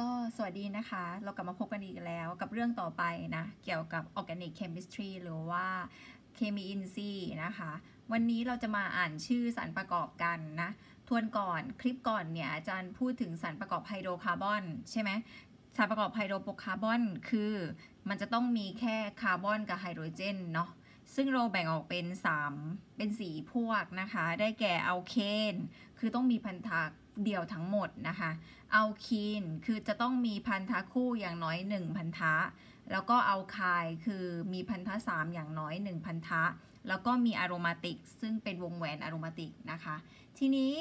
ก็สวัสดีนะคะเรากลับมาพบกันอีกแล้วกับเรื่องต่อไปนะ เกี่ยวกับ Organic Chemistry หรือว่าเคมีอินซีนะคะ วันนี้เราจะมาอ่านชื่อสารประกอบกันนะ ทวนก่อนคลิปก่อนเนี่ย อาจารย์พูดถึงสารประกอบไฮโดรคาร์บอนใช่ไหมสารประกอบไฮโดรคาร์บอนคือ มันจะต้องมีแค่คาร์บอนกับไฮโดรเจนเนาะซึ่งเราแบ่งออกเป็น 3 เป็น 4 พวกนะคะ ได้แก่อัลเคน คือต้องมีพันธะเดียวทั้งหมดนะคะ เอาคีนคือจะต้องมีพันธะคู่อย่างน้อย 1 พันธะ แล้วก็เอาคายคือมีพันธะสามอย่างน้อย1 พันธะ แล้วก็มีอารมาติก ซึ่งเป็นวงแหวนอารมาติกนะคะ ทีนี้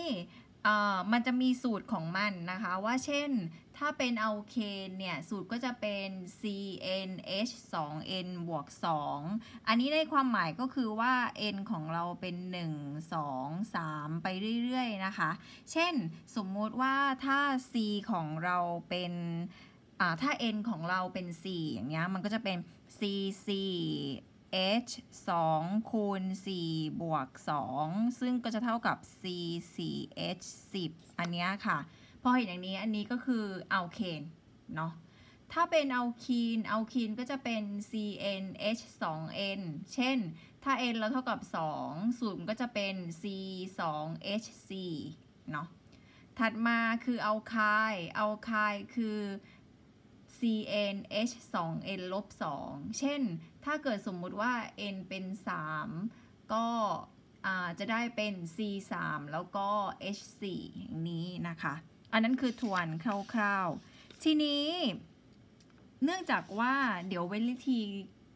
มันจะมีสูตรของมันนะคะ ว่าเช่นถ้าเป็นอัลเคนเนี่ย สูตรก็จะเป็น CNH 2N บวก2อันนี้ในความหมายก็คือว่า N ของเราเป็น 1 2 3 ไปเรื่อยๆนะคะเช่นสมมติว่าถ้า C ของเราเป็นถ้า N ของเราเป็น 4 อย่างเงี้ยมันก็จะเป็น C 4 h 2คูณ4 บวก 2 ซึ่งก็จะเท่ากับ c 4 h 10อันนี้ค่ะพอเห็นอย่างนี้อันนี้ก็คือเอาเคน เนาะถ้าเป็นเอาคีนเอาคีนก็จะเป็น cn h 2 n เช่นถ้า n เราเท่ากับ 2 สูตรก็จะเป็น c 2 h 4เนาะถัดมาคือเอาคายเอาคายคือ cn h 2 n ลบเช่น ถ้าเกิดสมมุติว่า n เป็น 3 ก็จะได้เป็น c 3แล้วก็ h 4อย่างนี้นะคะ อันนั้นคือทวนคร่าวๆ ทีนี้ เนื่องจากว่าเดี๋ยวเวลิธี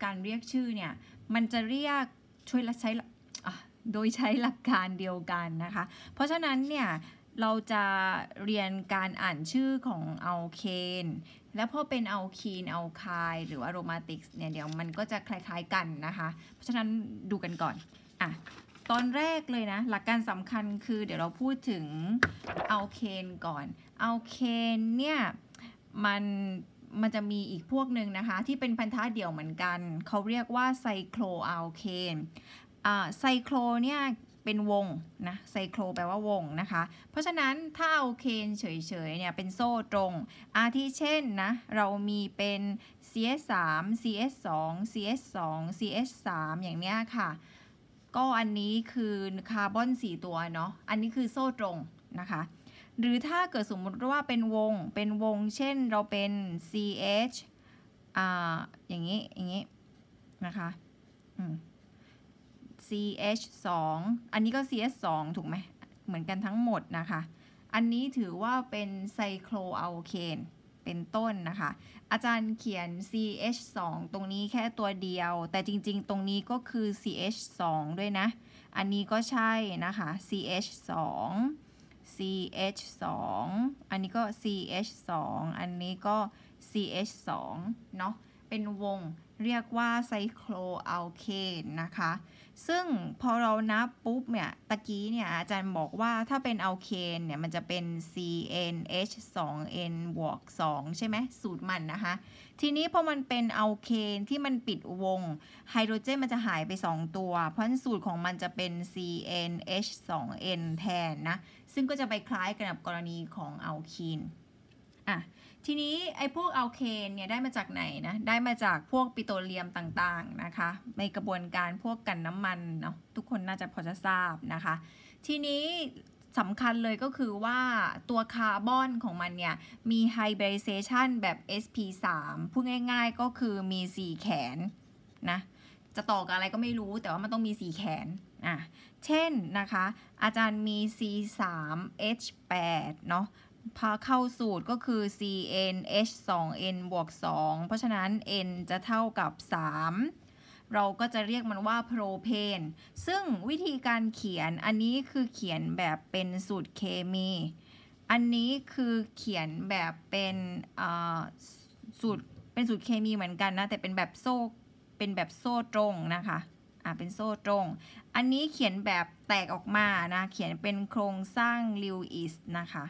การเรียกชื่อเนี่ย มันจะเรียกช่วยใช้โดยใช้หลักการเดียวกันนะคะ เพราะฉะนั้นเนี่ย เราจะเรียนการอ่านชื่อของอัลเคนแล้วพอเป็นอัลคีนอัลคายหรืออโรมาติกเนี่ยเดี๋ยวมันก็จะคล้ายๆกันนะคะ เพราะฉะนั้นดูกันก่อน อ่ะ ตอนแรกเลยนะหลักการสำคัญคือเดี๋ยวเราพูดถึงอัลเคนก่อน อัลเคนเนี่ยมันมันจะมีอีกพวกหนึ่งนะคะที่เป็นพันธะเดี่ยวเหมือนกัน เขาเรียกว่าไซโคลอัลเคนไซโคลเนี่ยเป็นวงนะไซโครแปลว่าวงนะคะเพราะฉะนั้นถ้าเอาเคนเฉยๆเนี่ยเป็นโซ่ตรงอาทิเช่นนะเรามีเป็น cs 3 cs 2 cs 2 cs 3อย่างเนี้ยค่ะ ก็อันนี้คือคาร์บอน 4 ตัวเนาะอันนี้คือโซ่ตรงนะคะ หรือถ้าเกิดสมมติว่าเป็นวงเป็นวง เช่นเราเป็น ch อ่าอย่างนี้อย่างนี้นะคะอืม CH2 อันนี้ก็ CS2 ถูกไหม เหมือนกันทั้งหมดนะคะ อันนี้ถือว่าเป็นไซโคลอัลเคนเป็นต้นนะคะ อาจารย์เขียน CH2 ตรงนี้แค่ตัวเดียว แต่จริง ๆ ตรงนี้ก็คือ CH2 ด้วยนะ อันนี้ก็ใช่นะคะ CH2 CH2 อันนี้ก็ CH2 อันนี้ก็ CH2 เนาะเป็นวงเรียกว่าไซโคลอัลเคนนะคะซึ่งพอเรานับปุ๊บเนี่ย ตะกี้เนี่ย อาจารย์บอกว่าถ้าเป็นอัลเคนเนี่ย มันจะเป็น CNH 2N บวก2ใช่ไหมสูตรมันนะคะ ทีนี้พอมันเป็นอัลเคนที่มันปิดวงไฮโดรเจนมันจะหายไป 2 ตัว เพราะสูตรของมันจะเป็น CNH 2N แทนนะ ซึ่งก็จะไปคล้ายกันกับกรณีของอัลคีนอ่ะ ทีนี้ ไอ้พวกอัลเคนเนี่ย ได้มาจากไหนนะได้มาจากพวกปิโตรเลียมต่าง ๆ นะคะในกระบวนการพวกกันน้ำมันเนาะ ทุกคนน่าจะพอจะทราบนะคะ ทีนี้สำคัญเลยก็คือว่าตัวคาร์บอนของมันเนี่ย มีไฮบริเซชันแบบ sp3 พูดง่ายๆก็คือมี 4 แขน นะ จะต่อกับอะไรก็ไม่รู้แต่ว่ามันต้องมี 4 แขน อ่ะ เช่นนะคะ อาจารย์มี C3H8 เนาะพาเข้าสูตรก็คือ cn h 2n บวก2เพราะฉะนั้น n จะเท่ากับ 3 เราก็จะเรียกมันว่าโพรเพน ซึ่งวิธีการเขียน อันนี้คือเขียนแบบเป็นสูตรเคมี อันนี้คือเขียนแบบเป็นสูตร เป็นสูตรเคมีเหมือนกันนะ แต่เป็นแบบโซ่เป็นแบบโซ่ตรงนะคะ อ่าเป็นโซ่ตรง อันนี้เขียนแบบแตกออกมานะ เขียนเป็นโครงสร้างลิวอิสนะคะ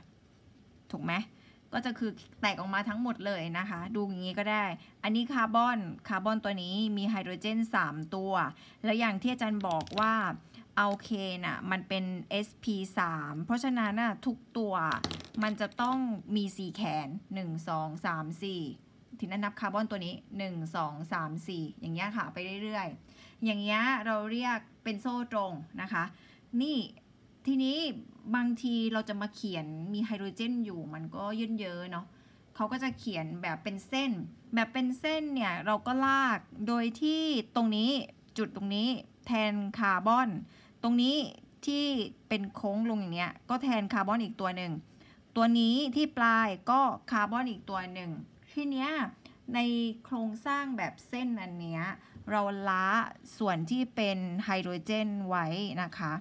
ถูกไหมก็จะคือแตกออกมาทั้งหมดเลยนะคะ ดูอย่างนี้ก็ได้ อันนี้คาร์บอน คาร์บอนตัวนี้มีไฮโดรเจน3 ตัว แล้วอย่างที่อาจารย์บอกว่าเอาเคนะ่ะ มันเป็น sp3 เพราะฉะนั้นน่ะทุกตัวมันจะต้องมี4แขน 1 2 3 4ทีนั้นนับคาร์บอนตัวนี้ 1 2 3 4 อย่างเงี้ยค่ะไปเรื่อยๆ อย่างเงี้ยเราเรียกเป็นโซ่ตรงนะคะ นี่ทีนี้บางทีเราจะมาเขียนมีไฮโดรเจนอยู่มันก็ยืนเยอะเนาะเขาก็จะเขียนแบบเป็นเส้น แบบเป็นเส้นเนี่ยเราก็ลากโดยที่ตรงนี้จุดตรงนี้แทนคาร์บอน ตรงนี้ที่เป็นโค้งลงอย่างเนี้ยก็แทนคาร์บอนอีกตัวหนึ่ง ตัวนี้ที่ปลายก็คาร์บอนอีกตัวหนึ่ง ทีเนี้ยในโครงสร้างแบบเส้นอันเนี้ย เราล้าส่วนที่เป็นไฮโดรเจนไว้นะคะ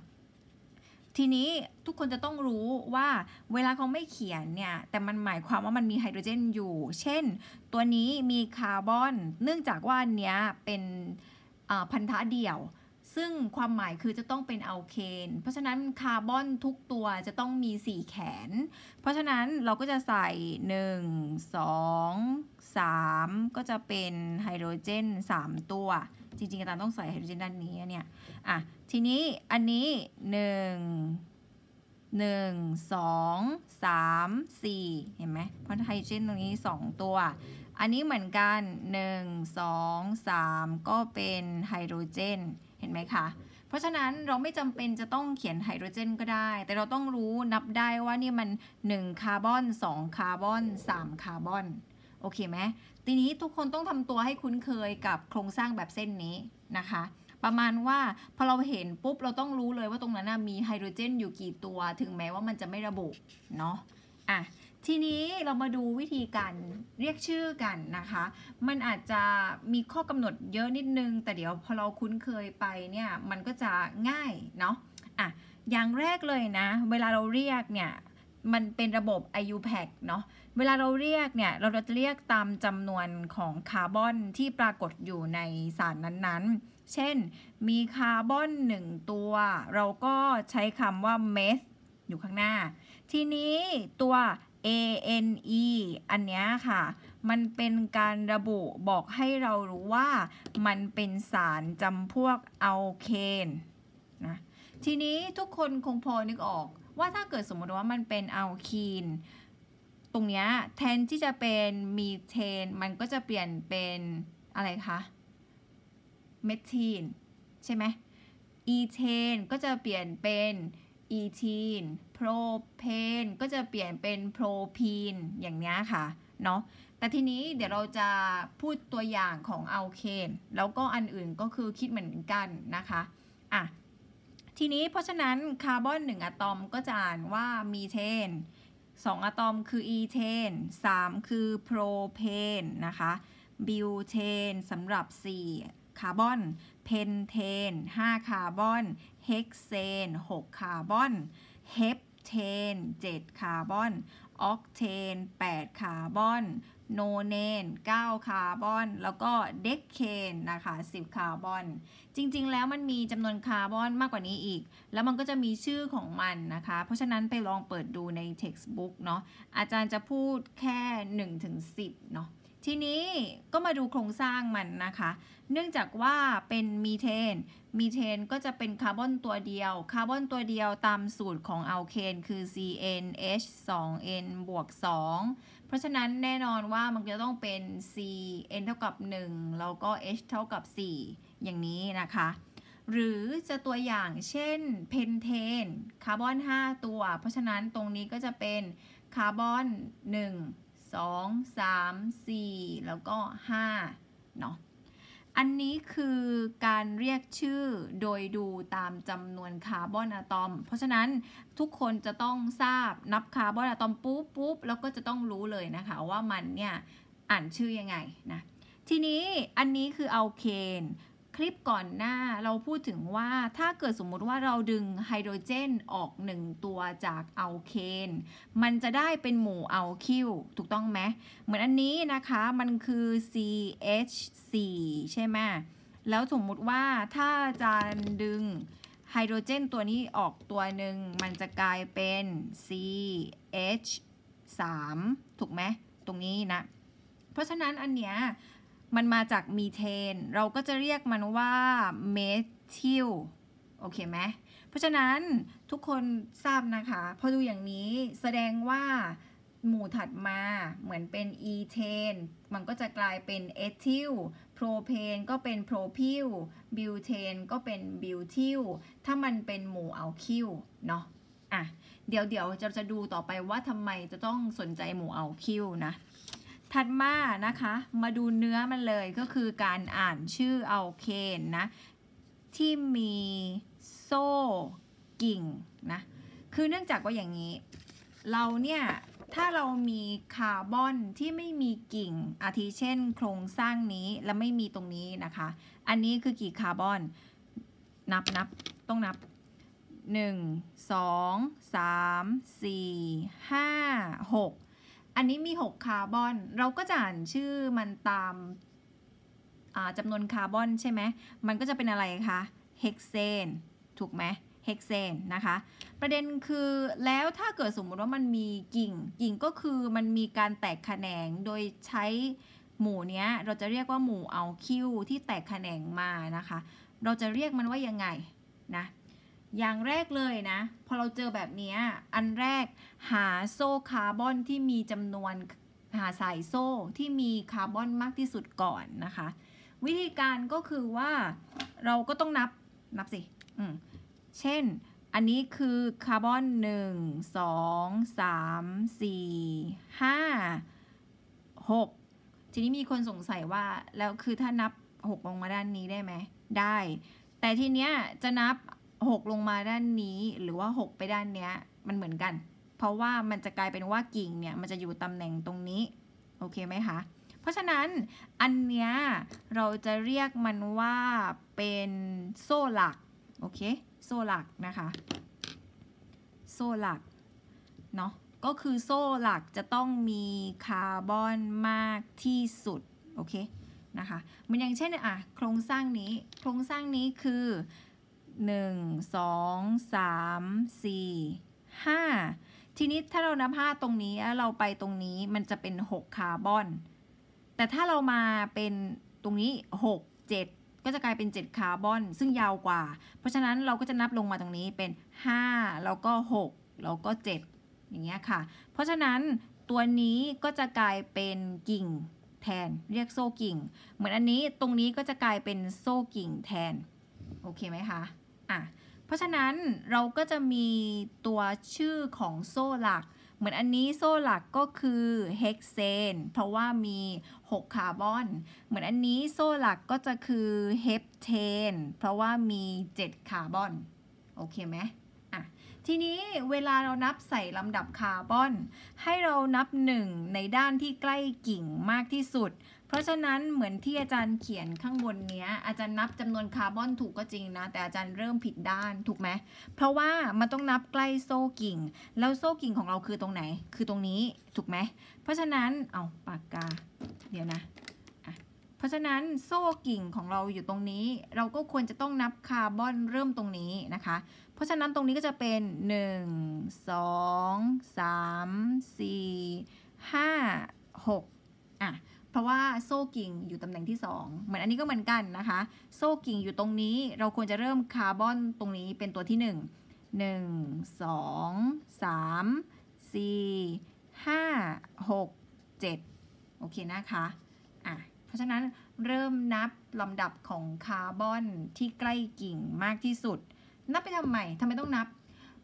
ทีนี้ทุกคนจะต้องรู้ว่าเวลาเขาไม่เขียนเนี่ย แต่มันหมายความว่ามันมีไฮโดรเจนอยู่ เช่นตัวนี้มีคาร์บอน เนื่องจากว่านเนี้ยเป็นพันธะเดี่ยวซึ่งความหมายคือจะต้องเป็นอัลเคน เพราะฉะนั้นคาร์บอนทุกตัวจะต้องมี 4 แขน เพราะฉะนั้นเราก็จะใส่ 1 2 3 ก็จะเป็นไฮโดรเจน 3 ตัว จริงๆอาจารย์ต้องใส่ไฮโดรเจนด้านนี้เนี่ยอ่ะ ทีนี้อันนี้ 1 1 2 3 4 เห็นไหม เพราะไฮโดรเจนตรงนี้ 2 ตัว อันนี้เหมือนกัน 1 2 3 ก็เป็นไฮโดรเจนเห็นไหมคะ เพราะฉะนั้นเราไม่จำเป็นจะต้องเขียนไฮโดรเจนก็ได้ แต่เราต้องรู้นับได้ว่านี่มัน 1 คาร์บอน 2 คาร์บอน 3 คาร์บอนโอเคไหม ทีนี้ทุกคนต้องทำตัวให้คุ้นเคยกับโครงสร้างแบบเส้นนี้นะคะ ประมาณว่าพอเราเห็นปุ๊บเราต้องรู้เลยว่าตรงนั้นมีไฮโดรเจนอยู่กี่ตัวถึงแม้ว่ามันจะไม่ระบุเนาะอ่ะทีนี้เรามาดูวิธีการเรียกชื่อกันนะคะ มันอาจจะมีข้อกำหนดเยอะนิดนึง แต่เดี๋ยวพอเราคุ้นเคยไปเนี่ย มันก็จะง่ายเนาะอ่ะอย่างแรกเลยนะ เวลาเราเรียกเนี่ย มันเป็นระบบ IUPAC เนาะ เวลาเราเรียกเนี่ย เราจะเรียกตามจำนวนของ คาร์บอนที่ปรากฏอยู่ในสารนั้นๆ เช่น มีคาร์บอน1 ตัว เราก็ใช้คำว่า เมสอยู่ข้างหน้า ทีนี้ตัว a n e อันนี้ค่ะ มันเป็นการระบุบอกให้เรารู้ว่ามันเป็นสารจำพวกอัลเคนนะ ทีนี้ทุกคนคงพอนึกออก ว่าถ้าเกิดสมมติว่ามันเป็นอัลคีนตรงนี้แทนที่จะเป็นมีเทนมันก็จะเปลี่ยนเป็นอะไรคะเมทีนใช่ไหมอีเทนก็จะเปลี่ยนเป็นอีทีนโพรเพน ก็จะเปลี่ยนเป็นโพรพีน อย่างนี้ค่ะ เนาะแต่ทีนี้เดี๋ยวเราจะพูดตัวอย่างของอัลเคน แล้วก็อันอื่นก็คือคิดเหมือนกันนะคะ อ่ะ ทีนี้เพราะฉะนั้นคาร์บอนหนึ่งอะตอมก็จะอ่านว่ามีเทน 2 อะตอมคืออีเทน3 คือโพรเพนนะคะ บิวเทนสำหรับ 4คาร์บอน เพนเทน5 คาร์บอน เฮกเซน6 คาร์บอน เฮปเทน7 คาร์บอน ออกเทน8 คาร์บอน โนเนน 9 คาร์บอน แล้วก็เด็กเคนนะคะ10 คาร์บอน จริงๆ แล้วมันมีจำนวนคาร์บอนมากกว่านี้อีก แล้วมันก็จะมีชื่อของมันนะคะ เพราะฉะนั้นไปลองเปิดดูใน็ก x ์บุ๊กเนาะ อาจารย์จะพูดแค่ 1-10 เนาะทีนี้ก็มาดูโครงสร้างมันนะคะ เนื่องจากว่าเป็นมีเทน มีเทนก็จะเป็นคาร์บอนตัวเดียว คาร์บอนตัวเดียวตามสูตรของอัลเคนคือ CnH2n บวก2เพราะฉะนั้นแน่นอนว่ามันจะต้องเป็น Cn เท่ากับ1แล้วก็ H เท่ากับ4อย่างนี้นะคะ หรือจะตัวอย่างเช่นเพนเทนคาร์บอน 5 ตัว เพราะฉะนั้นตรงนี้ก็จะเป็นคาร์บอน 1 2 3 4 แล้วก็5เนาะอันนี้คือการเรียกชื่อโดยดูตามจำนวนคาร์บอนอะตอม เพราะฉะนั้นทุกคนจะต้องทราบนับคาร์บอนอะตอมปุ๊บปุ๊บแล้วก็จะต้องรู้เลยนะคะว่ามันเนี่ยอ่านชื่อยังไงนะ ทีนี้อันนี้คืออัลเคนลิปก่อนหน้าเราพูดถึงว่าถ้าเกิดสมมุติว่าเราดึงไฮโดรเจนออกหนึ่งตัวจากอัลเคน มันจะได้เป็นหมู่อัลคิว ถูกต้องไหมเหมือนอันนี้นะคะมันคือ CH4 ใช่ไหมแล้วสมมุติว่าถ้าจะดึงไฮโดรเจนตัวนี้ออกตัวหนึ่งมันจะกลายเป็น CH3 ถูกไหมตรงนี้นะ เพราะฉะนั้นอันเนี้ยมันมาจากมีเทน เราก็จะเรียกมันว่าเมทิลโอเคไหมเพราะฉะนั้นทุกคนทราบนะคะ พอดูอย่างนี้แสดงว่าหมู่ถัดมาเหมือนเป็นอีเทนมันก็จะกลายเป็นเอทิลโพรเพนก็เป็นโพรพิลบิวเทนก็เป็นบิวทิลถ้ามันเป็นหมู่อัลคิลเนาะอ่ะเดี๋ยวเดี๋ยวจะจะดูต่อไปว่าทำไมจะต้องสนใจหมู่อัลคิลนะถัดมานะคะมาดูเนื้อมันเลยก็คือการอ่านชื่อเอาเคนนะ ที่มีโซ่กิ่งนะ คือเนื่องจากว่าอย่างนี้ เราเนี่ย ถ้าเรามีคาร์บอนที่ไม่มีกิ่งอาทิเช่นโครงสร้างนี้และไม่มีตรงนี้นะคะ อันนี้คือกี่คาร์บอนนับนับต้องนับ 1 2 3 4 5 6อันนี้มี 6 คาร์บอน เราก็จะอ่านชื่อมันตามจำนวนคาร์บอนใช่ไหม มันก็จะเป็นอะไรคะเฮกเซน ถูกไหมเฮกเซน นะคะ ประเด็นคือ แล้วถ้าเกิดสมมติว่ามันมีกิ่ง กิ่งก็คือมันมีการแตกแขนง โดยใช้หมู่เนี้ย เราจะเรียกว่าหมู่เอาคิวที่แตกแขนงมานะคะ เราจะเรียกมันว่ายังไงนะอย่างแรกเลยนะ พอเราเจอแบบนี้ อันแรกหาโซ่คาร์บอนที่มีจำนวนหาสายโซ่ที่มีคาร์บอนมากที่สุดก่อนนะคะ วิธีการก็คือว่าเราก็ต้องนับนับสิเช่น อันนี้คือคาร์บอนหนึ่งงสามสี่ห้าหกทีนี้มีคนสงสัยว่า แล้วคือถ้านับหกลงมาด้านนี้ได้ไหม ได้ แต่ทีเนี้ยจะนับหกลงมาด้านนี้หรือว่าหกไปด้านเนี้ยมันเหมือนกัน เพราะว่ามันจะกลายเป็นว่า กิ่งเนี่ยมันจะอยู่ตำแหน่งตรงนี้ โอเคไหมคะเพราะฉะนั้นอันเนี้ยเราจะเรียกมันว่าเป็นโซ่หลัก โอเคโซ่หลักนะคะ โซ่หลักเนาะก็คือโซ่หลักจะต้องมีคาร์บอนมากที่สุด โอเคนะคะมันอย่างเช่นอ่ะโครงสร้างนี้โครงสร้างนี้คือ1 2 3 4 5 ทีนี้ถ้าเรานับ 5 ตรงนี้เราไปตรงนี้มันจะเป็น6คาร์บอน แต่ถ้าเรามาเป็นตรงนี้ 6 7 ก็จะกลายเป็น 7 คาร์บอน ซึ่งยาวกว่า เพราะฉะนั้นเราก็จะนับลงมาตรงนี้เป็น5แล้วก็6แล้วก็ 7 อย่างเงี้ยค่ะ เพราะฉะนั้นตัวนี้ก็จะกลายเป็นกิ่งแทนเรียกโซ่กิ่ง เหมือนอันนี้ตรงนี้ก็จะกลายเป็นโซ่กิ่งแทนโอเคไหมคะ่ะเพราะฉะนั้นเราก็จะมีตัวชื่อของโซ่หลัก เหมือนอันนี้โซ่หลักก็คือเฮกเซนเพราะว่ามี 6 คาร์บอน เหมือนอันนี้โซ่หลักก็จะคือเฮปเทนเพราะว่ามี7คาร์บอนโอเคไหมอ่ะทีนี้เวลาเรานับใส่ลำดับคาร์บอน ให้เรานับ1ในด้านที่ใกล้กิ่งมากที่สุดเพราะฉะนั้นเหมือนที่อาจารย์เขียนข้างบนเนี้ย อาจารย์นับจำนวนคาร์บอนถูกก็จริงนะ แต่อาจารย์เริ่มผิดด้านถูกไหม เพราะว่ามันต้องนับใกล้โซ่ กิ่ง แล้วโซ่ กิ่งของเราคือตรงไหน คือตรงนี้ถูกไหม เพราะฉะนั้นเอาปากกา เดี๋ยวนะ เพราะฉะนั้นโซ่ กิ่งของเราอยู่ตรงนี้ เราก็ควรจะต้องนับคาร์บอนเริ่มตรงนี้นะคะ เพราะฉะนั้นตรงนี้ก็จะเป็น 1 2 3 4 5 6อ่ะเพราะว่าโซ่ กิ่งอยู่ตำแหน่งที่ 2 เหมือนอันนี้ก็เหมือนกันนะคะ โซ่ กิ่งอยู่ตรงนี้เราควรจะเริ่มคาร์บอนตรงนี้เป็นตัวที่ 1 1 2 3 4 5 6 7 โอเคนะคะอ่ะเพราะฉะนั้นเริ่มนับ ลำดับของคาร์บอนที่ใกล้กิ่งมากที่สุด นับไปทำไมทำไมต้องนับ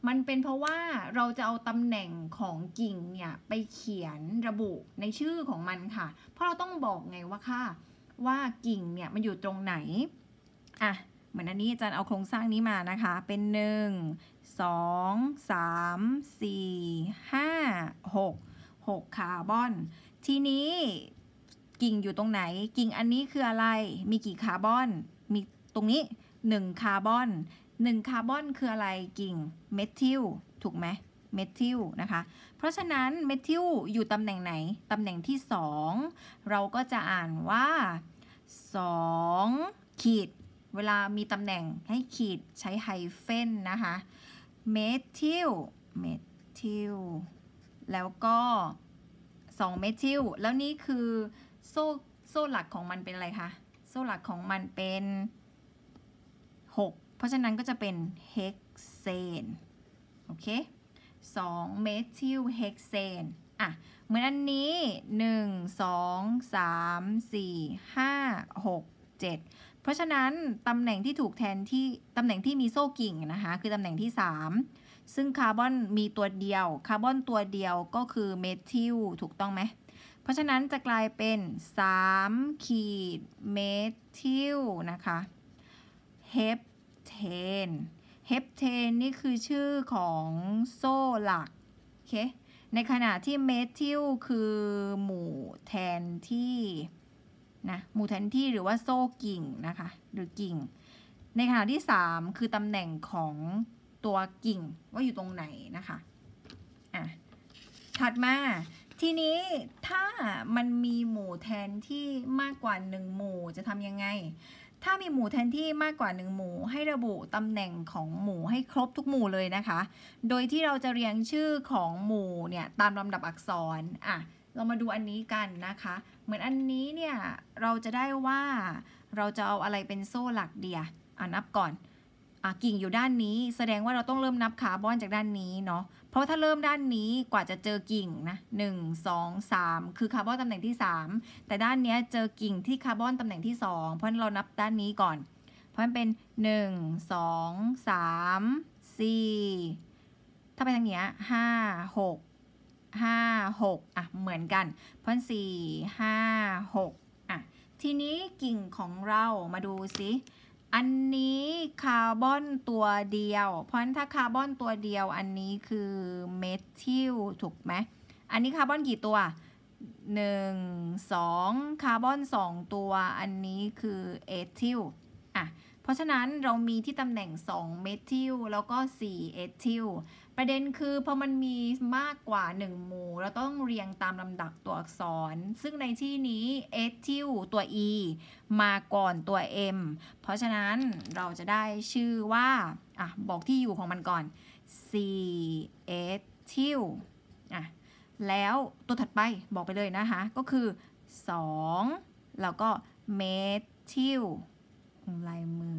มันเป็นเพราะว่าเราจะเอาตำแหน่งของกิ่ง เนี่ย ไปเขียนระบุในชื่อของมันค่ะ เพราะเราต้องบอกไงว่าค่ะว่ากิ่งเนี่ย มันอยู่ตรงไหนอ่ะเหมือนอันนี้อาจารย์เอาโครงสร้างนี้มานะคะเป็น 1 2 3 4 5 6 6 คาร์บอนทีนี้กิ่งอยู่ตรงไหนกิ่งอันนี้คืออะไรมีกี่คาร์บอนมีตรงนี้ 1 คาร์บอนหนึ่งคาร์บอนคืออะไรกิ่งเมทิลถูกไหมเมทิลนะคะ เพราะฉะนั้นเมทิลอยู่ตำแหน่งไหน ตำแหน่งที่ 2 เราก็จะอ่านว่า 2 ขีดเวลามีตำแหน่งให้ขีดใช้ไฮเฟนนะคะเมทิลเมทิลแล้วก็2เมทิลแล้วนี่คือโซ่โซ่หลักของมันเป็นอะไรคะ โซ่หลักของมันเป็น 6ราะฉะนั้นก็จะเป็นเฮกเซน โอเคสองเมทิลเฮกเซน อ่ะ เหมือนอันนี้ 1 2 3 4 5 6 7 เพราะฉะนั้นตำแหน่งที่ถูกแทนที่ ตำแหน่งที่มีโซ่กิ่งนะคะ คือตำแหน่งที่ 3 ซึ่งคาร์บอนมีตัวเดียว คาร์บอนตัวเดียวก็คือเมทิล ถูกต้องไหม เพราะฉะนั้นจะกลายเป็น 3 ขีดเมทิลนะคะ เฮปเทนเฮปเทนนี่คือชื่อของโซ่หลัก โอเคในขณะที่เมทิลคือหมู่แทนที่นะหมู่แทนที่หรือว่าโซ่กิ่งนะคะ หรือกิ่ง ในขณะที่3คือตำแหน่งของตัวกิ่งว่าอยู่ตรงไหนนะคะอ่ะถัดมาทีนี้ถ้ามันมีหมู่แทนที่มากกว่า 1 หมู่จะทำยังไงถ้ามีหมู่แทนที่มากกว่า 1 หมู่ให้ระบุตำแหน่งของหมู่ให้ครบทุกหมู่เลยนะคะ โดยที่เราจะเรียงชื่อของหมู่เนี่ย ตามลำดับอักษรอ่ะเรามาดูอันนี้กันนะคะ เหมือนอันนี้เนี่ยเราจะได้ว่าเราจะเอาอะไรเป็นโซ่หลักเดียอ่านับก่อนกิ่งอยู่ด้านนี้แสดงว่าเราต้องเริ่มนับคาร์บอนจากด้านนี้เนาะเพราะถ้าเริ่มด้านนี้กว่าจะเจอกิ่งนะหนึ่งสองสามคือคาร์บอนตำแหน่งที่สามแต่ด้านเนี้ยเจอกิ่งที่คาร์บอนตำแหน่งที่สองเพราะนั้นเรานับด้านนี้ก่อน เพราะมันเป็นหนึ่งงสสอามสี่ถ้าไปทางเนี้ยห้าหกห้าหกอ่ะเหมือนกัน เพราะสี่ห้าหกอ่ะทีนี้กิ่งของเรามาดูซิอันนี้คาร์บอนตัวเดียว เพราะถ้าคาร์บอนตัวเดียวอันนี้คือเมทิลถูกไหม อันนี้คาร์บอนกี่ตัว 1 2คาร์บอน2ตัวอันนี้คือเอทิลอ่ะเพราะฉะนั้นเรามีที่ตำแหน่ง2เมทิลแล้วก็4เอทิล ประเด็นคือพอมันมีมากกว่า 1 หมู่ เราต้องเรียงตามลำดับตัวอักษร ซึ่งในที่นี้เอทิลตัว e มาก่อนตัว m เพราะฉะนั้นเราจะได้ชื่อว่า อ่ะ บอกที่อยู่ของมันก่อน C เอทิลอ่ะแล้วตัวถัดไปบอกไปเลยนะคะก็คือ 2 แล้วก็เมทิลของลายมือ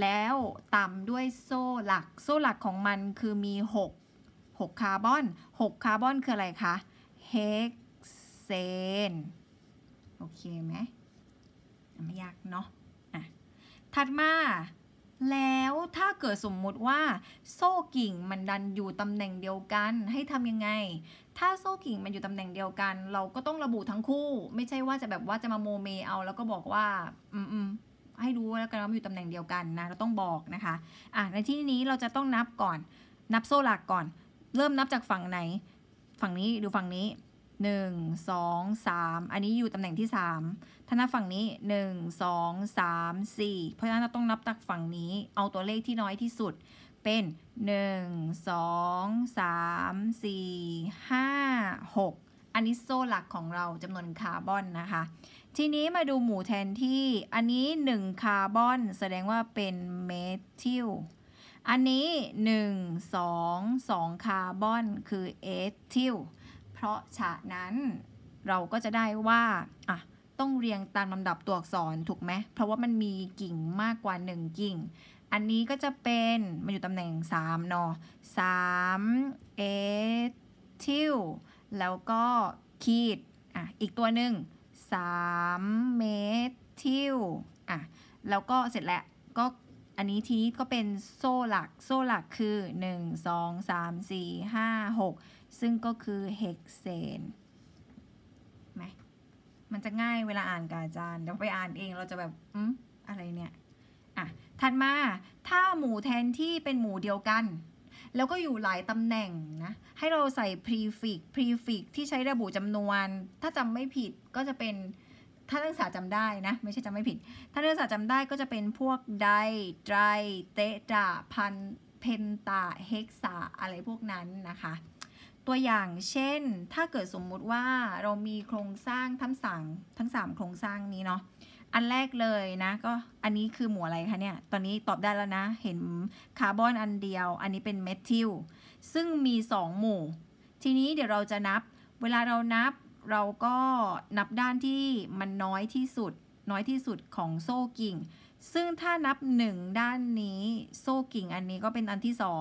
แล้วตามด้วยโซ่หลัก โซ่หลักของมันคือมี 6 6 คาร์บอน 6 คาร์บอนคืออะไรคะ เฮกเซน โอเคไหมไม่ยากเนาะอ่ะถัดมา แล้วถ้าเกิดสมมุติว่า โซ่กิ่งมันดันอยู่ ตำแหน่งเดียวกัน ให้ทำยังไง ถ้าโซ่กิ่งมันอยู่ตำแหน่งเดียวกัน เราก็ต้องระบุทั้งคู่ ไม่ใช่ว่าจะแบบว่าจะมาโมเมเอาแล้วก็บอกว่า อืมอืมให้รู้แล้วกันว่าอยู่ตำแหน่งเดียวกันนะ เราต้องบอกนะคะอ่ะในที่นี้เราจะต้องนับก่อนนับโซ่หลักก่อน เริ่มนับจากฝั่งไหน ฝั่งนี้ดูฝั่งนี้ 1 2 3 อันนี้อยู่ตำแหน่งที่ 3 ถ้านับฝั่งนี้ 1 2 3 4 เพราะฉะนั้นเราต้องนับจากฝั่งนี้ เอาตัวเลขที่น้อยที่สุด เป็น 1 2 3 4 5 6 อันนี้โซ่หลักของเราจำนวนคาร์บอนนะคะทีนี้มาดูหมู่แทนที่ อันนี้1คาร์บอนแสดงว่าเป็นเมทิล อันนี้ 1 2 2คาร์บอนคือเอทิล เพราะฉะนั้นเราก็จะได้ว่าอ่ะต้องเรียงตามลำดับตัวอักษรถูกไหม เพราะว่ามันมีกิ่งมากกว่า 1 กิ่ง อันนี้ก็จะเป็น มันอยู่ตำแหน่ง 3 เนาะ3เอทิล แล้วก็ขีดอ่ะอีกตัวหนึ่ง3เมทิลอ่ะ แล้วก็เสร็จแล้วก็อันนี้ทีก็เป็นโซ่หลักโซ่หลักคือ 1 2 3 4 5 6 ซึ่งก็คือเฮกเซนไหมมันจะง่ายเวลาอ่านกับอาจารย์เดี๋ยวไปอ่านเองเราจะแบบอืมอะไรเนี่ย อ่ะถัดมา ถ้าหมู่แทนที่เป็นหมู่เดียวกันแล้วก็อยู่หลายตำแหน่งนะ ให้เราใส่ prefix prefix ที่ใช้ระบุจำนวน ถ้าจำไม่ผิดก็จะเป็น ถ้านักศึกษาจำได้นะ ไม่ใช่จำไม่ผิด ถ้านักศึกษาจำได้ก็จะเป็นพวกไดไตร เตตาพัน เพนตา เฮกซาอะไรพวกนั้นนะคะ ตัวอย่างเช่นถ้าเกิดสมมุติว่าเรามีโครงสร้างทั้งส่งทั้งสามโครงสร้างนี้เนาะอันแรกเลยนะก็อันนี้คือหมู่อะไรคะเนี่ย ตอนนี้ตอบได้แล้วนะเห็นคาร์บอนอันเดียว อันนี้เป็นเมทิลซึ่งมี 2 หมู่ ทีนี้เดี๋ยวเราจะนับเวลาเรานับเราก็นับด้านที่มันน้อยที่สุดน้อยที่สุดของโซ่กิ่ง ซึ่งถ้านับ 1 ด้านนี้โซ่กิ่งอันนี้ก็เป็นอันที่2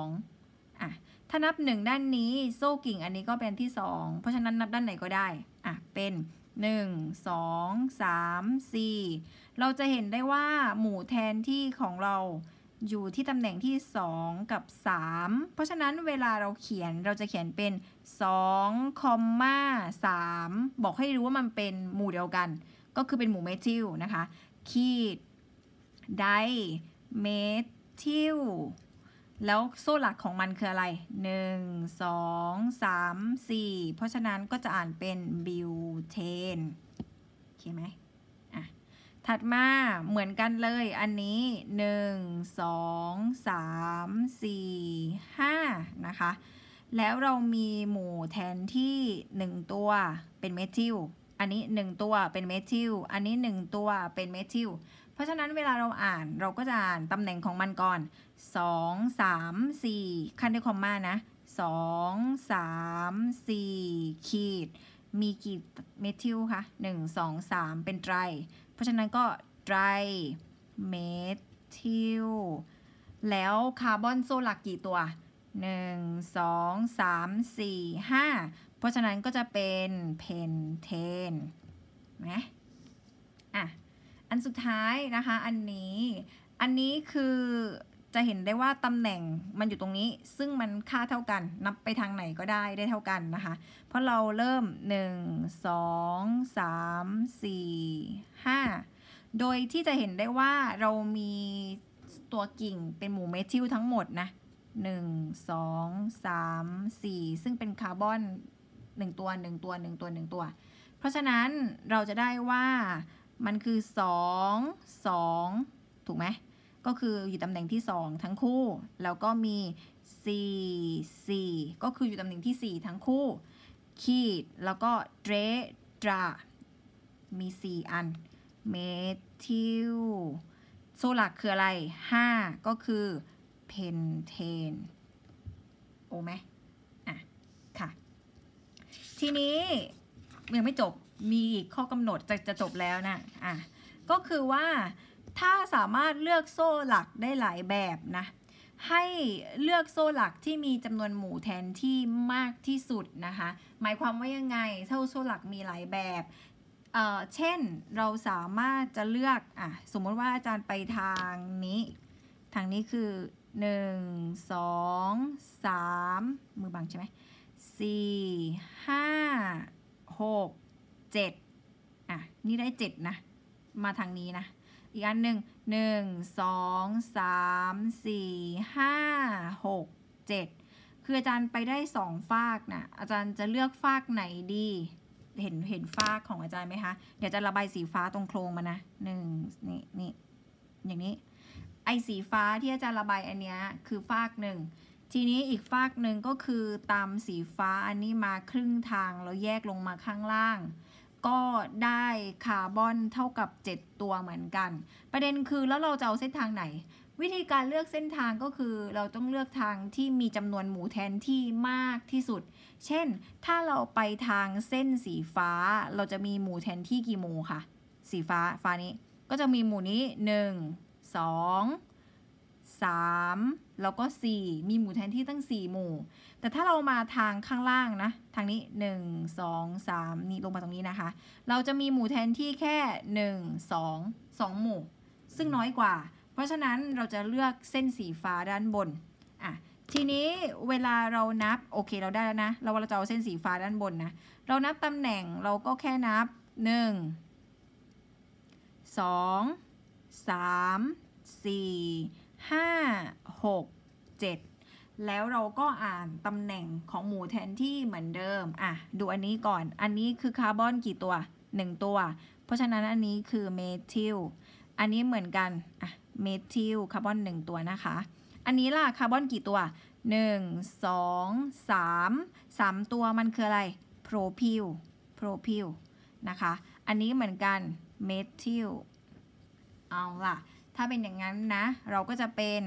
อ่ะถ้านับ 1 ด้านนี้โซ่กิ่งอันนี้ก็เป็นที่ 2 เพราะฉะนั้นนับด้านไหนก็ได้อ่ะเป็น1 2 3 4 เราจะเห็นได้ว่าหมู่แทนที่ของเราอยู่ที่ตำแหน่งที่ 2 กับ 3 เพราะฉะนั้นเวลาเราเขียนเราจะเขียนเป็น2คอมมา3บอกให้รู้ว่ามันเป็นหมู่เดียวกัน ก็คือเป็นหมู่เมทิลนะคะขีดไดเมทิลแล้วโซ่หลักของมันคืออะไร 1 2 3 4 เพราะฉะนั้นก็จะอ่านเป็นบิวเทนโอเคไหม อ่ะ ถัดมาเหมือนกันเลย อันนี้ 1 2 3 4 5 นะคะ แล้วเรามีหมู่แทนที่ 1 ตัวเป็นเมทิลอันนี้ 1 ตัวเป็นเมทิลอันนี้ 1 ตัวเป็นเมทิลเพราะฉะนั้นเวลาเราอ่านเราก็จะอ่าน ตำแหน่งของมันก่อน 2 3 4 ขั้นด้วย คอมมานะ 2 3 4 ขีดมีกี่เมทิลคะหนึ่งสอสามเป็น ไตร เพราะฉะนั้นก็ ไตรเมทิล แล้ว คาร์บอน โซลักกี่ตัว 1 2 3 4 5 เพราะฉะนั้นก็จะเป็น เพนเทนนะอ่ะ อันสุดท้ายนะคะ อันนี้ อันนี้คือจะเห็นได้ว่าตำแหน่งมันอยู่ตรงนี้ ซึ่งมันค่าเท่ากันนับไปทางไหนก็ได้ได้เท่ากันนะคะ เพราะเราเริ่ม 1 2 3 4 5 โดยที่จะเห็นได้ว่าเรามีตัวกิ่งเป็นหมู่เมทิลทั้งหมดนะ1 2 3 4 ซึ่งเป็นคาร์บอน 1 ตัว 1 ตัว1ตัว1ตัวเพราะฉะนั้นเราจะได้ว่ามันคือ2 2 ถูกไหมก็คืออยู่ตำแหน่งที่ 2 ทั้งคู่ แล้วก็มี C 4ก็คืออยู่ตำแหน่งที่ 4 ทั้งคู่ขีดแล้วก็เดรดรามี 4 อันเมทิลโซลักคืออะไร 5 ก็คือเพนเทนโอไหมอ่ะค่ะ ทีนี้ยังไม่จบ มีอีกข้อกำหนด จะจะจบแล้วนะอ่ะ ก็คือว่าถ้าสามารถเลือกโซ่หลักได้หลายแบบนะ ให้เลือกโซ่หลักที่มีจำนวนหมู่แทนที่มากที่สุดนะคะ หมายความว่ายังไงเท่าโซ่หลักมีหลายแบบเเช่น เราสามารถจะเลือกอ่ะสมมติว่าอาจารย์ไปทางนี้ ทางนี้คือ 1 2 3มือบังใช่ไหม4 5 6 7อ่ะ นี่ได้7นะ มาทางนี้นะอีกอันหนึ่งหนึ่งสองสามสี่ห้าหกเจ็ดคืออาจารย์ไปได้สองฟากนะอาจารย์จะเลือกฟาก ไหนดี เห็นเห็นฟากของอาจารย์ไหมคะ เดี๋ยวจะระบายสีฟ้าตรงโครงมานะหนึ่งนี่นี่อย่างนี้ ไอสีฟ้าที่อาจารย์ระบายอันเนี้ยคือฟากหนึ่งทีนี้อีกฟากหนึ่งก็คือตามสีฟ้าอันนี้มาครึ่งทางแล้วแยกลงมาข้างล่างก็ได้คาร์บอนเท่ากับ 7 ตัวเหมือนกัน ประเด็นคือแล้วเราจะเอาเส้นทางไหน วิธีการเลือกเส้นทางก็คือเราต้องเลือกทางที่มีจำนวนหมูแทนที่มากที่สุด เช่น ถ้าเราไปทางเส้นสีฟ้า เราจะมีหมูแทนที่กี่หมูคะ สีฟ้าฟ้านี้ ก็จะมีหมูนี้ 1 2 3แล้วก็ 4 มีหมู่แทนที่ตั้ง 4 หมู่ แต่ถ้าเรามาทางข้างล่างนะ ทางนี้ 1 2 3นี่ลงมาตรงนี้นะคะ เราจะมีหมู่แทนที่แค่1 2 2หมู่ ซึ่งน้อยกว่า เพราะฉะนั้นเราจะเลือกเส้นสีฟ้าด้านบน อ่ะ ทีนี้เวลาเรานับโอเคเราได้แล้วนะ เราเราจะเอาเส้นสีฟ้าด้านบนนะ เรานับตำแหน่งเราก็แค่นับ 1 2 3 4 5 6 7แล้วเราก็อ่านตำแหน่งของหมู่แทนที่เหมือนเดิมอ่ะดูอันนี้ก่อนอันนี้คือคาร์บอนกี่ตัว1ตัว เพราะฉะนั้นอันนี้คือเมทิลอันนี้เหมือนกันอ่ะเมทิลคาร์บอน1ตัวนะคะ อันนี้ล่ะคาร์บอนกี่ตัว 1 2 3 3ตัวมันคืออะไรโพรพิลโพรพิลนะคะ อันนี้เหมือนกันเมทิลเอาล่ะถ้าเป็นอย่างนั้นนะ เราก็จะเป็น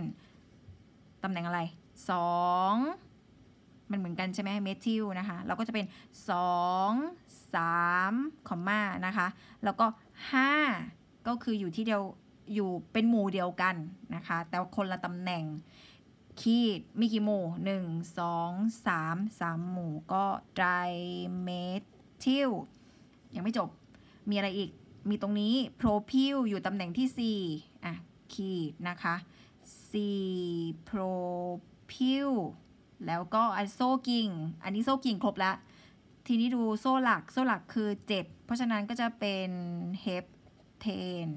ตำแหน่งอะไร 2 มันเหมือนกันใช่ไหมเมทิลนะคะ เราก็จะเป็น 2 3คอมมานะคะ แล้วก็ 5 ก็คืออยู่ที่เดียว อยู่เป็นหมู่เดียวกัน นะคะ แต่คนละตำแหน่งขีด มีกี่หมู่1 2 3 3หมู่ก็ไดเมทิล ยังไม่จบ มีอะไรอีก มีตรงนี้โพรพิลอยู่ตำแหน่งที่ 4ขีดนะคะ C propyl แล้วก็อันโซกิ่งอันนี้โซกิ่งครบแล้ว ทีนี้ดูโซหลัก โซหลักคือ 7 เพราะฉะนั้นก็จะเป็นเฮปเทน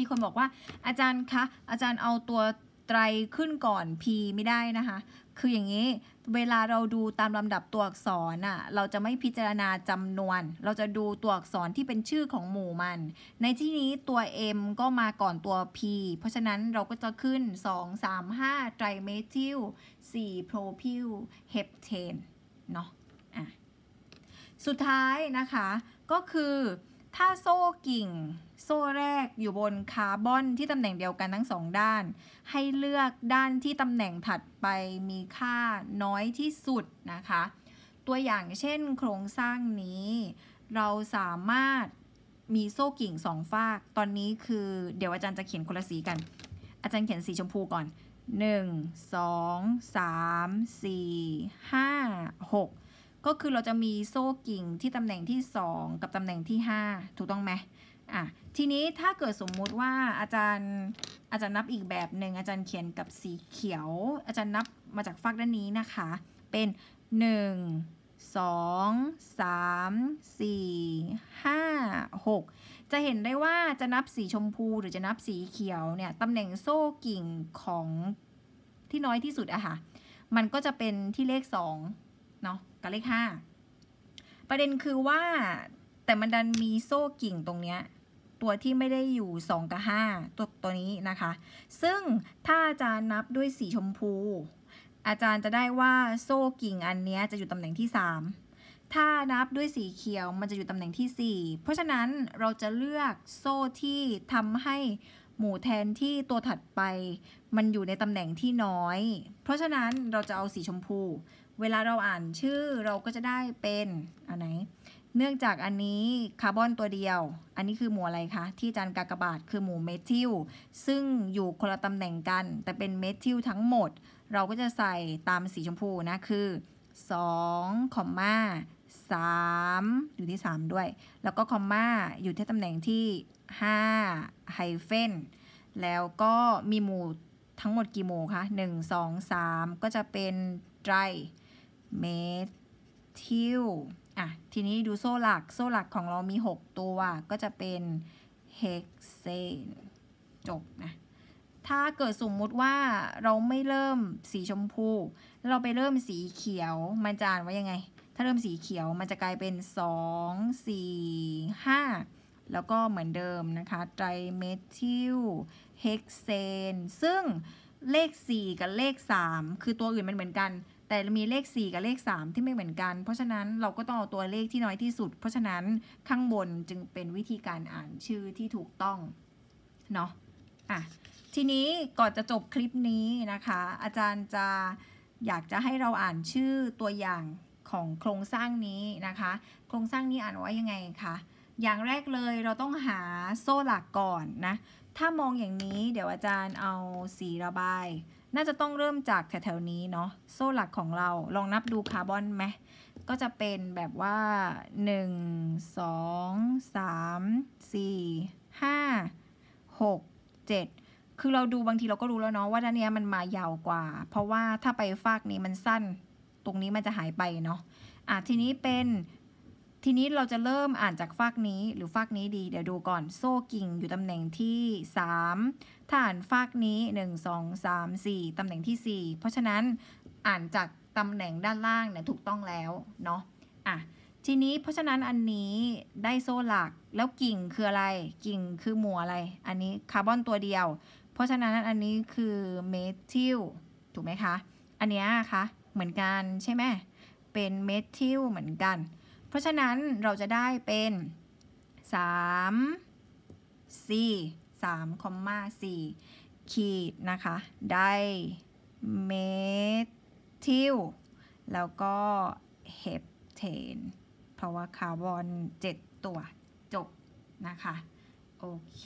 มีคนบอกว่าอาจารย์คะอาจารย์เอาตัวไตรขึ้นก่อน P ไม่ได้นะคะ คืออย่างนี้เวลาเราดูตามลำดับตัวอักษรน่ะเราจะไม่พิจารณาจำนวน เราจะดูตัวอักษรที่เป็นชื่อของหมู่มัน ในที่นี้ตัว M ก็มาก่อนตัว P เพราะฉะนั้นเราก็จะขึ้น 2 3 5 ไตรเมทิล4โพรพิลเฮปเทนเนาะอ่ะสุดท้ายนะคะ ก็คือถ้าโซ่กิ่งโซ่แรกอยู่บนคาร์บอนที่ตำแหน่งเดียวกันทั้งสองด้าน ให้เลือกด้านที่ตำแหน่งถัดไปมีค่าน้อยที่สุดนะคะ ตัวอย่างเช่นโครงสร้างนี้ เราสามารถมีโซ่กิ่งสองฝาก ตอนนี้คือเดี๋ยวอาจารย์จะเขียนคนละสีกัน อาจารย์เขียน สีชมพูก่อน 1 2 3 4 5 6 ก็คือเราจะมีโซ่กิ่งที่ตำแหน่งที่ 2 กับตำแหน่งที่ 5 ถูกต้องไหมอะทีนี้ถ้าเกิดสมมุติว่าอาจารย์ อาจารย์นับอีกแบบหนึ่งอาจารย์เขียนกับสีเขียวอาจารย์นับมาจากฟักด้านนี้นะคะ เป็น 1 2 3 4 5 6 จะเห็นได้ว่าจะนับสีชมพูหรือจะนับสีเขียวเนี่ย ตำแหน่งโซ่กิ่งของที่น้อยที่สุดอะค่ะมันก็จะเป็นที่เลข2เนาะกับเลข 5 ประเด็นคือว่าแต่มันดันมีโซ่กิ่งตรงเนี้ยตัวที่ไม่ได้อยู่ 2กับ5ตัวตัวนี้นะคะ ซึ่งถ้าอาจารย์นับด้วยสีชมพู อาจารย์จะได้ว่าโซ่กิ่งอันนี้จะอยู่ตำแหน่งที่ 3 ถ้านับด้วยสีเขียวมันจะอยู่ตำแหน่งที่ 4 เพราะฉะนั้นเราจะเลือกโซ่ที่ทำให้หมู่แทนที่ตัวถัดไป มันอยู่ในตำแหน่งที่น้อย เพราะฉะนั้นเราจะเอาสีชมพู เวลาเราอ่านชื่อเราก็จะได้เป็นอันไหนเนื่องจากอันนี้คาร์บอนตัวเดียว อันนี้คือหมู่อะไรคะ ที่อาจารย์กากบาทคือหมู่เมทิล ซึ่งอยู่คนละตำแหน่งกัน แต่เป็นเมทิลทั้งหมด เราก็จะใส่ตามสีชมพูนะ คือ2คอมมา3อยู่ที่ 3 ด้วย แล้วก็คอมมาอยู่ที่ตำแหน่งที่5ไฮเฟนแล้วก็มีหมู่ทั้งหมดกี่หมู่คะ 1 2 3 ก็จะเป็นไตรเมทิลอ่ะ ทีนี้ดูโซ่หลักโซ่หลักของเรามี 6 ตัวก็จะเป็นเฮกเซนจบนะ ถ้าเกิดสมมุติว่าเราไม่เริ่มสีชมพูเราไปเริ่มสีเขียว มันจะอ่านว่ายังไง ถ้าเริ่มสีเขียวมันจะกลายเป็น 2 4 5 แล้วก็เหมือนเดิมนะคะไตรเมทิลเฮกเซนซึ่งเลข 4 กับเลข 3 คือตัวอื่นมันเหมือนกันแต่มีเลข 4 กับเลข 3 ที่ไม่เหมือนกัน เพราะฉะนั้นเราก็ต้องเอาตัวเลขที่น้อยที่สุด เพราะฉะนั้นข้างบนจึงเป็นวิธีการอ่านชื่อที่ถูกต้อง เนาะอ่ะทีนี้ก่อนจะจบคลิปนี้นะคะ อาจารย์จะอยากจะให้เราอ่านชื่อตัวอย่างของโครงสร้างนี้นะคะ โครงสร้างนี้อ่านว่ายังไงคะอย่างแรกเลยเราต้องหาโซ่หลักก่อนนะถ้ามองอย่างนี้ เดี๋ยวอาจารย์เอาสีระบายน่าจะต้องเริ่มจากแถวๆนี้เนาะโซ่หลักของเราลองนับดูคาร์บอนไหมก็จะเป็นแบบว่า 1 2 3 4 5 6 7 คือเราดูบางทีเราก็รู้แล้วเนาะว่าด้านนี้มันมายาวกว่าเพราะว่าถ้าไปฟากนี้มันสั้นตรงนี้มันจะหายไปเนาะอ่ะทีนี้เป็นทีนี้เราจะเริ่มอ่านจากฟากนี้หรือฟากนี้ดี เดี๋ยวดูก่อนโซ่กิ่ง อยู่ตำแหน่งที่ 3ถ้าอ่านฟากนี้ 1 2 3 4 ตำแหน่งที่ 4 เพราะฉะนั้นอ่านจากตำแหน่งด้านล่างเนี่ยถูกต้องแล้วเนาะอ่ะทีนี้เพราะฉะนั้นอันนี้ได้โซ่หลักแล้วกิ่งคืออะไร กิ่งคือหมู่อะไรอันนี้คาร์บอนตัวเดียว เพราะฉะนั้นอันนี้คือเมทิลถูกไหมคะอันนี้ค่ะเหมือนกันใช่ไหมเป็นเมทิลเหมือนกันราะฉะนั้นเราจะได้เป็น3 4 3คอมมา4ขีด นะคะ ไดเมทิล แล้วก็เฮปเทน เพราะว่าคาร์บอน7 ตัวจบนะคะ โอเค